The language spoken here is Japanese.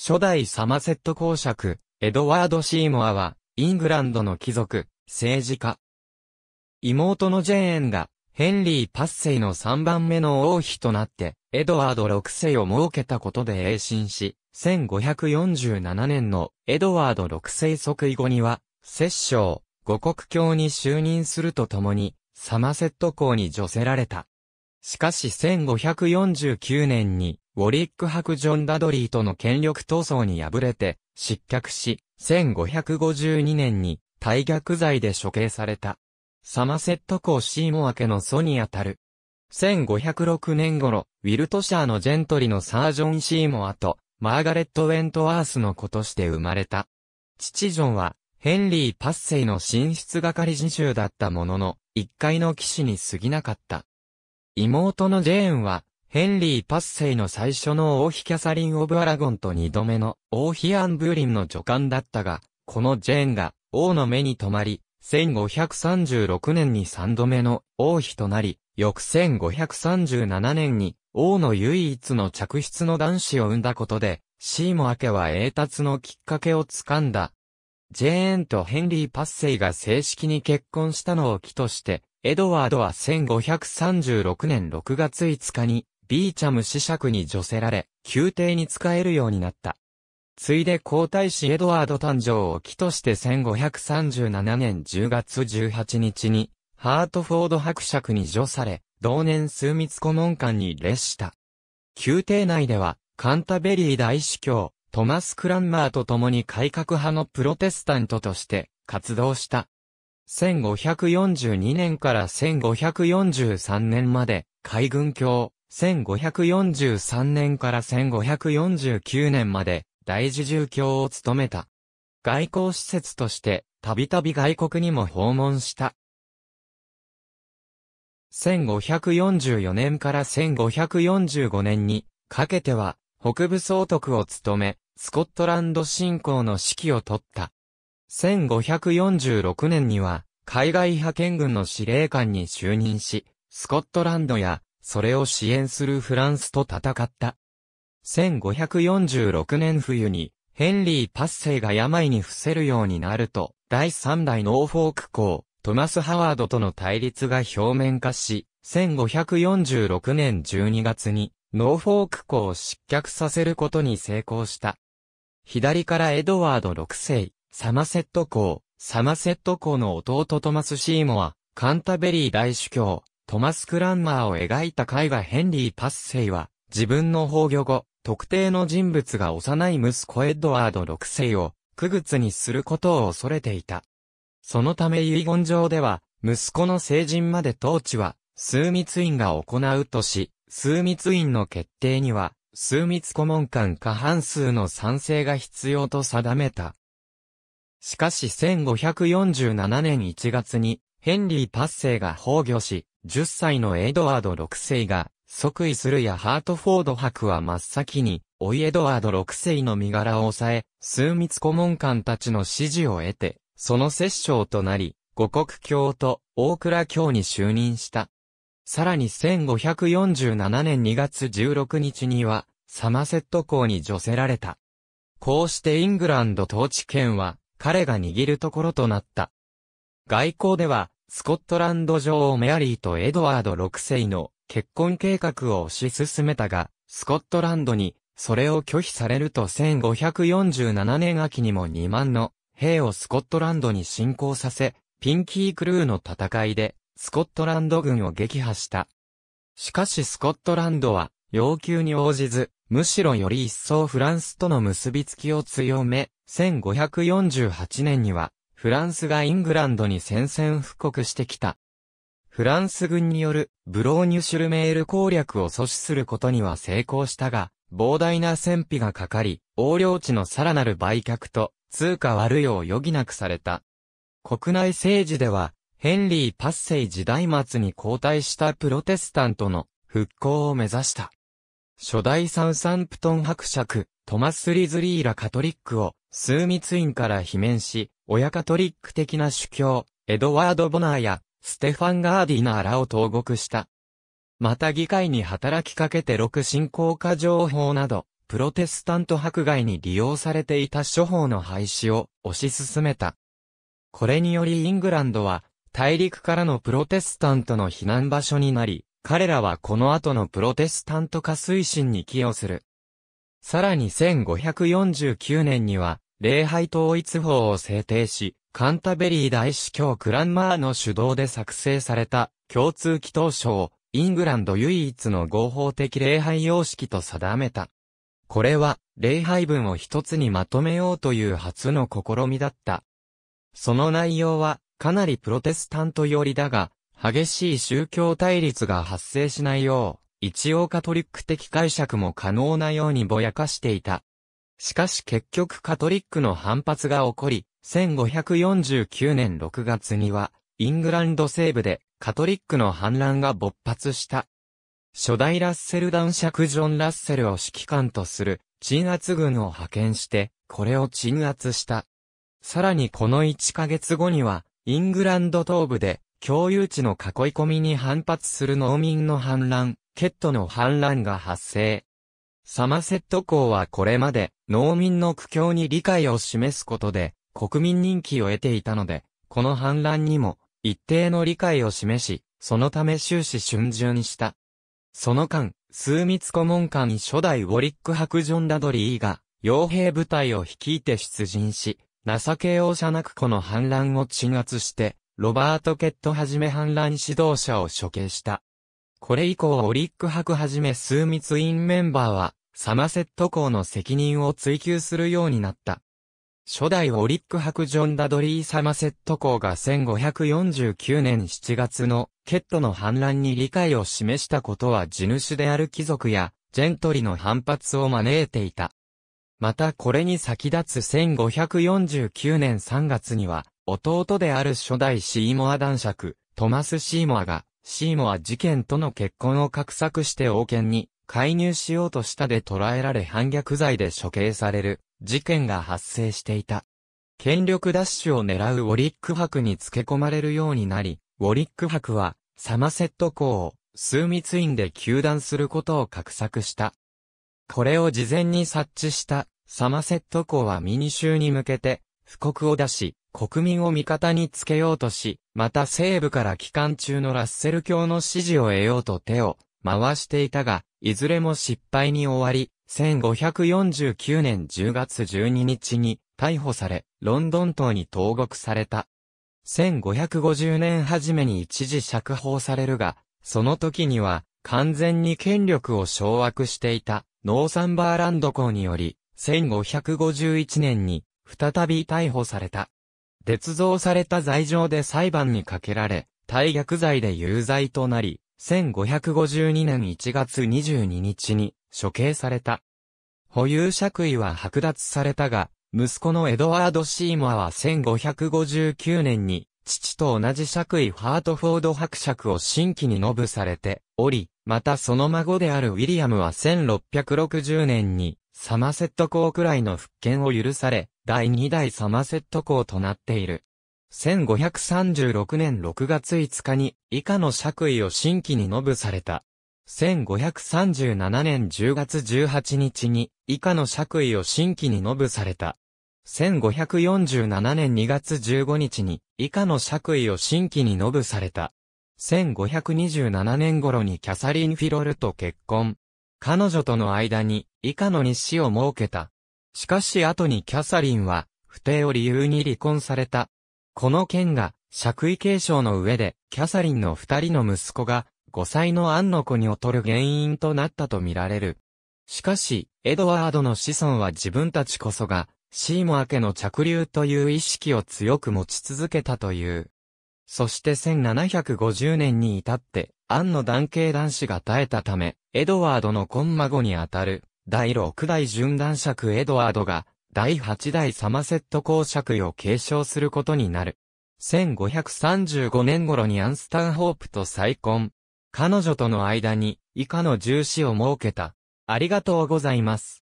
初代サマセット公爵、エドワード・シーモアは、イングランドの貴族、政治家。妹のジェーンが、ヘンリー・パッセイの3番目の王妃となって、エドワード6世を設けたことで栄進し、1547年のエドワード6世即位後には、摂政、五国教に就任するとともに、サマセット公に除せられた。しかし1549年に、ウォリック伯ジョン・ダドリーとの権力闘争に敗れて、失脚し、1552年に、大逆罪で処刑された。サマセット公シーモア家の祖にあたる。1506年頃、ウィルトシャーのジェントリのサージョン・シーモアと、マーガレット・ウェントワースの子として生まれた。父ジョンは、ヘンリー・パッセイの寝室係自習だったものの、一階の騎士に過ぎなかった。妹のジェーンは、ヘンリー・パッセイの最初の王妃キャサリン・オブ・アラゴンと二度目の王妃アン・ブーリンの助官だったが、このジェーンが王の目に留まり、1536年に三度目の王妃となり、翌1537年に王の唯一の嫡出の男子を生んだことで、シーモア家は英達のきっかけをつかんだ。ジェーンとヘンリー・パッセイが正式に結婚したのを機として、エドワードは1536年6月5日にビーチャム子爵に除せられ、宮廷に仕えるようになった。ついで皇太子エドワード誕生を期として1537年10月18日に、ハートフォード伯爵に除され、同年数密顧問官に列した。宮廷内では、カンタベリー大司教、トマス・クランマーと共に改革派のプロテスタントとして活動した。1542年から1543年まで海軍教、1543年から1549年まで大事住居を務めた。外交施設としてたびたび外国にも訪問した。1544年から1545年にかけては北部総督を務め、スコットランド侵攻の指揮を取った。1546年には海外派遣軍の司令官に就任し、スコットランドやそれを支援するフランスと戦った。1546年冬に、ヘンリー・パッセイが病に伏せるようになると、第3代ノーフォーク公、トマス・ハワードとの対立が表面化し、1546年12月に、ノーフォーク公を失脚させることに成功した。左からエドワード6世、サマセット公、サマセット公の弟トマス・シーモア、カンタベリー大主教、トマス・クランマーを描いた絵画ヘンリー・パッセイは、自分の崩御後、特定の人物が幼い息子エッドワード6世を、区別にすることを恐れていた。そのため遺言状では、息子の成人まで統治は、枢密院が行うとし、枢密院の決定には、枢密顧問官過半数の賛成が必要と定めた。しかし1547年1月に、ヘンリー・パッセイが崩御し、10歳のエドワード6世が、即位するやハートフォード博は真っ先に、おいエドワード6世の身柄を抑え、枢密顧問官たちの支持を得て、その摂政となり、五国教と大倉教に就任した。さらに1547年2月16日には、サマセット校に除せられた。こうしてイングランド統治権は、彼が握るところとなった。外交では、スコットランド女王メアリーとエドワード6世の結婚計画を推し進めたが、スコットランドにそれを拒否されると1547年秋にも2万の兵をスコットランドに侵攻させ、ピンキークルーの戦いでスコットランド軍を撃破した。しかしスコットランドは要求に応じず、むしろより一層フランスとの結びつきを強め、1548年にはフランスがイングランドに宣戦布告してきた。フランス軍によるブローニュシュルメール攻略を阻止することには成功したが、膨大な戦費がかかり、横領地のさらなる売却と通貨割るよう余儀なくされた。国内政治では、ヘンリー・パッセイ時代末に交代したプロテスタントの復興を目指した。初代サウサンプトン伯爵、トマス・リズリーラ・カトリックを、枢密院から罷免し、親カトリック的な主教、エドワード・ボナーや、ステファン・ガーディナーらを投獄した。また議会に働きかけて6信仰化情報など、プロテスタント迫害に利用されていた処方の廃止を推し進めた。これによりイングランドは、大陸からのプロテスタントの避難場所になり、彼らはこの後のプロテスタント化推進に寄与する。さらに1549年には、礼拝統一法を制定し、カンタベリー大司教クランマーの主導で作成された共通祈祷書をイングランド唯一の合法的礼拝様式と定めた。これは礼拝文を一つにまとめようという初の試みだった。その内容はかなりプロテスタント寄りだが、激しい宗教対立が発生しないよう、一応カトリック的解釈も可能なようにぼやかしていた。しかし結局カトリックの反発が起こり、1549年6月には、イングランド西部でカトリックの反乱が勃発した。初代ラッセル男爵ジョン・ラッセルを指揮官とする鎮圧軍を派遣して、これを鎮圧した。さらにこの1ヶ月後には、イングランド東部で共有地の囲い込みに反発する農民の反乱、ケットの反乱が発生。サマセット校はこれまで農民の苦境に理解を示すことで国民人気を得ていたので、この反乱にも一定の理解を示し、そのため終始春巡した。その間、枢密顧問官に初代ウォリックハクジョン・ラドリーが、傭兵部隊を率いて出陣し、情け容赦なくこの反乱を鎮圧して、ロバート・ケットはじめ反乱指導者を処刑した。これ以降オリック博はじめ数密院メンバーは、サマセット校の責任を追求するようになった。初代オリック博ジョン・ダドリー・サマセット校が1549年7月のケットの反乱に理解を示したことは地主である貴族やジェントリの反発を招いていた。またこれに先立つ1549年3月には、弟である初代シーモア男爵、トマス・シーモアが、シーモア事件との結婚を画策して王権に介入しようとしたで捕らえられ反逆罪で処刑される事件が発生していた。権力奪取を狙うウォリック博に付け込まれるようになり、ウォリック博はサマセット公を数密院で求断することを画策した。これを事前に察知したサマセット公はミニ州に向けて、布告を出し、国民を味方につけようとし、また西部から帰還中のラッセル教の支持を得ようと手を回していたが、いずれも失敗に終わり、1549年10月12日に逮捕され、ロンドン島に投獄された。1550年初めに一時釈放されるが、その時には完全に権力を掌握していたノーサンバーランド校により、1551年に、再び逮捕された。鉄造された罪状で裁判にかけられ、大逆罪で有罪となり、1552年1月22日に処刑された。保有爵位は剥奪されたが、息子のエドワード・シーマは1559年に父と同じ爵位ハートフォード伯爵を新規にノブされており、またその孫であるウィリアムは1660年にサマセット公くらいの復権を許され、第2代サマセット公となっている。1536年6月5日に以下の爵位を新規にノブされた。1537年10月18日に以下の爵位を新規にノブされた。1547年2月15日に以下の爵位を新規に述ぶされた。1527年頃にキャサリン・フィロルと結婚。彼女との間に以下の日誌を設けた。しかし後にキャサリンは不定を理由に離婚された。この件が爵位継承の上でキャサリンの二人の息子が5歳のアンの子に劣る原因となったとみられる。しかし、エドワードの子孫は自分たちこそがシーモア家の着流という意識を強く持ち続けたという。そして1750年に至って、アンの男系男子が耐えたため、エドワードのコンマゴにあたる、第6代準男爵エドワードが、第8代サマセット公爵位を継承することになる。1535年頃にアンスタンホープと再婚。彼女との間に以下の重視を設けた。ありがとうございます。